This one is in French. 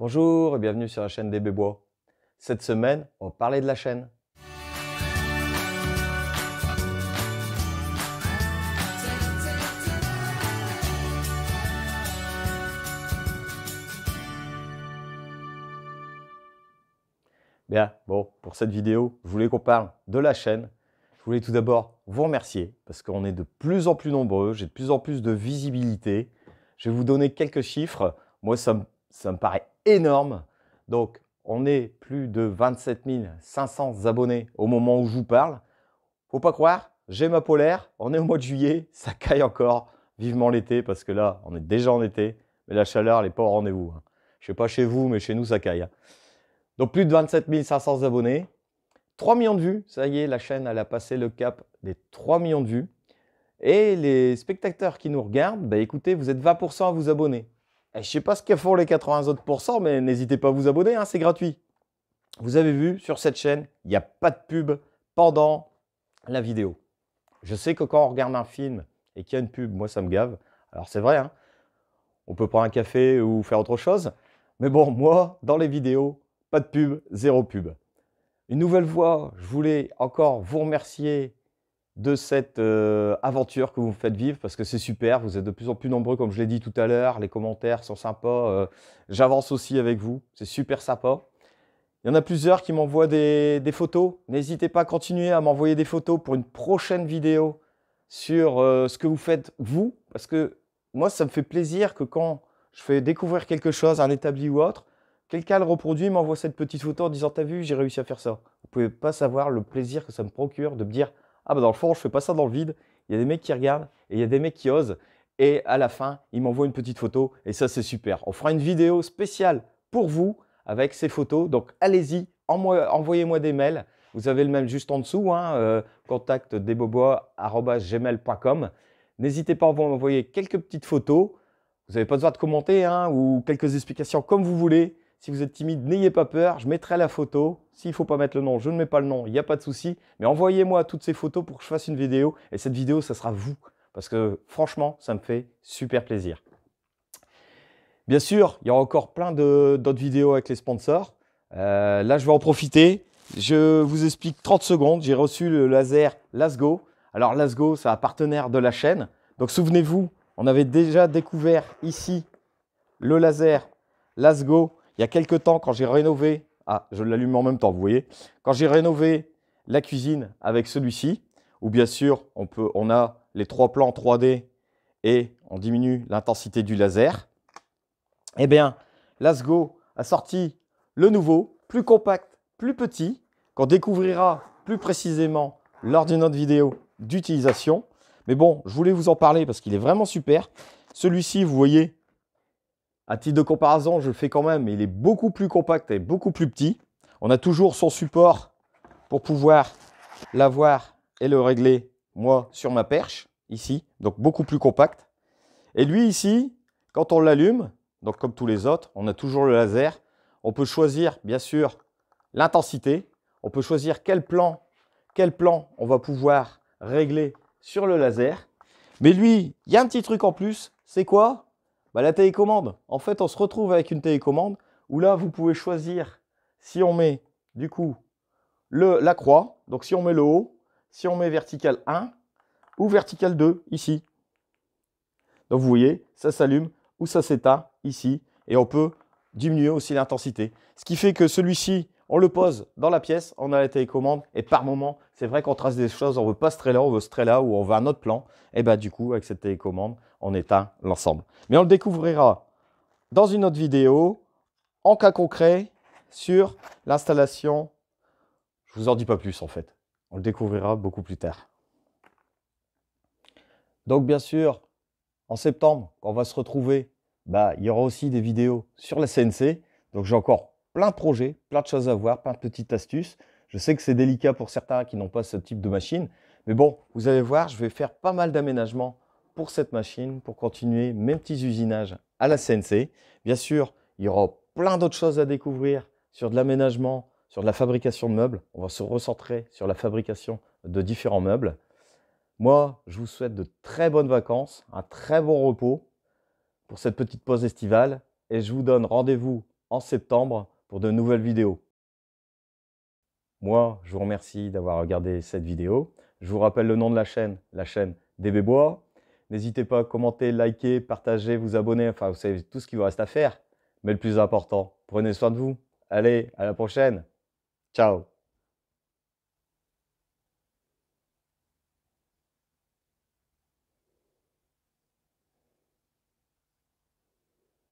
Bonjour et bienvenue sur la chaîne des Bébois. Cette semaine, on va parler de la chaîne. Bien, bon, pour cette vidéo, je voulais qu'on parle de la chaîne. Je voulais tout d'abord vous remercier parce qu'on est de plus en plus nombreux, j'ai de plus en plus de visibilité. Je vais vous donner quelques chiffres. Moi, ça ça me paraît énorme. Donc, on est plus de 27 500 abonnés au moment où je vous parle. Faut pas croire, j'ai ma polaire, on est au mois de juillet, ça caille encore. Vivement l'été, parce que là, on est déjà en été, mais la chaleur, elle n'est pas au rendez-vous. Hein. Je sais pas chez vous, mais chez nous, ça caille. Donc, plus de 27 500 abonnés, 3 millions de vues, ça y est, la chaîne, elle a passé le cap des 3 millions de vues. Et les spectateurs qui nous regardent, bah écoutez, vous êtes 20% à vous abonner. Eh, je ne sais pas ce que font les 80 autres pourcents, mais n'hésitez pas à vous abonner, hein, c'est gratuit. Vous avez vu, sur cette chaîne, il n'y a pas de pub pendant la vidéo. Je sais que quand on regarde un film et qu'il y a une pub, moi ça me gave. Alors c'est vrai, hein, on peut prendre un café ou faire autre chose. Mais bon, moi, dans les vidéos, pas de pub, zéro pub. Une nouvelle fois, je voulais encore vous remercier de cette euh, aventure que vous faites vivre parce que c'est super. Vous êtes de plus en plus nombreux, comme je l'ai dit tout à l'heure. Les commentaires sont sympas. Euh, j'avance aussi avec vous. C'est super sympa. Il y en a plusieurs qui m'envoient des, photos. N'hésitez pas à continuer à m'envoyer des photos pour une prochaine vidéo sur euh, ce que vous faites vous. Parce que moi, ça me fait plaisir que quand je fais découvrir quelque chose, un établi ou autre, quelqu'un le reproduit, m'envoie cette petite photo en disant T'as vu, j'ai réussi à faire ça. Vous pouvez pas savoir le plaisir que ça me procure de me dire ah bah dans le fond, je fais pas ça dans le vide. Il y a des mecs qui regardent et il y a des mecs qui osent. Et à la fin, ils m'envoient une petite photo et ça, c'est super. On fera une vidéo spéciale pour vous avec ces photos. Donc allez-y, envoyez-moi des mails. Vous avez le mail juste en dessous, hein, euh, contact N'hésitez pas à m'envoyer quelques petites photos. Vous n'avez pas besoin de commenter hein, ou quelques explications comme vous voulez. Si vous êtes timide, n'ayez pas peur, je mettrai la photo. S'il ne faut pas mettre le nom, je ne mets pas le nom, il n'y a pas de souci. Mais envoyez-moi toutes ces photos pour que je fasse une vidéo. Et cette vidéo, ça sera vous. Parce que franchement, ça me fait super plaisir. Bien sûr, il y aura encore plein d'autres vidéos avec les sponsors. Euh, là, je vais en profiter. Je vous explique 30 secondes. J'ai reçu le laser Lasgo. Alors, Lasgo, c'est un partenaire de la chaîne. Donc, souvenez-vous, on avait déjà découvert ici le laser Lasgo il y a quelques temps, quand j'ai rénové, ah, je l'allume en même temps, vous voyez, quand j'ai rénové la cuisine avec celui-ci, où bien sûr, on, peut, on a les trois plans 3D et on diminue l'intensité du laser, eh bien, Lasgo a sorti le nouveau, plus compact, plus petit, qu'on découvrira plus précisément lors d'une autre vidéo d'utilisation. Mais bon, je voulais vous en parler parce qu'il est vraiment super. Celui-ci, vous voyez, à titre de comparaison, je le fais quand même, mais il est beaucoup plus compact et beaucoup plus petit. On a toujours son support pour pouvoir l'avoir et le régler, moi, sur ma perche, ici. Donc, beaucoup plus compact. Et lui, ici, quand on l'allume, donc comme tous les autres, on a toujours le laser. On peut choisir, bien sûr, l'intensité. On peut choisir quel plan, quel plan on va pouvoir régler sur le laser. Mais lui, il y a un petit truc en plus. C'est quoi bah, la télécommande. En fait, on se retrouve avec une télécommande où là, vous pouvez choisir si on met du coup le, la croix, donc si on met le haut, si on met vertical 1 ou vertical 2 ici. Donc vous voyez, ça s'allume ou ça s'éteint ici et on peut diminuer aussi l'intensité. Ce qui fait que celui-ci, on le pose dans la pièce, on a la télécommande et par moment, c'est vrai qu'on trace des choses, on veut pas ce trait on veut ce là ou on veut un autre plan. Et ben du coup, avec cette télécommande, on éteint l'ensemble. Mais on le découvrira dans une autre vidéo, en cas concret, sur l'installation. Je vous en dis pas plus en fait. On le découvrira beaucoup plus tard. Donc bien sûr, en septembre, quand on va se retrouver, bah, il y aura aussi des vidéos sur la CNC. Donc j'ai encore plein de projets, plein de choses à voir, plein de petites astuces. Je sais que c'est délicat pour certains qui n'ont pas ce type de machine, mais bon, vous allez voir, je vais faire pas mal d'aménagements pour cette machine, pour continuer mes petits usinages à la CNC. Bien sûr, il y aura plein d'autres choses à découvrir sur de l'aménagement, sur de la fabrication de meubles. On va se recentrer sur la fabrication de différents meubles. Moi, je vous souhaite de très bonnes vacances, un très bon repos pour cette petite pause estivale et je vous donne rendez-vous en septembre pour de nouvelles vidéos. Moi, je vous remercie d'avoir regardé cette vidéo. Je vous rappelle le nom de la chaîne, la chaîne des Bois N'hésitez pas à commenter, liker, partager, vous abonner, enfin vous savez tout ce qu'il vous reste à faire. Mais le plus important, prenez soin de vous. Allez, à la prochaine. Ciao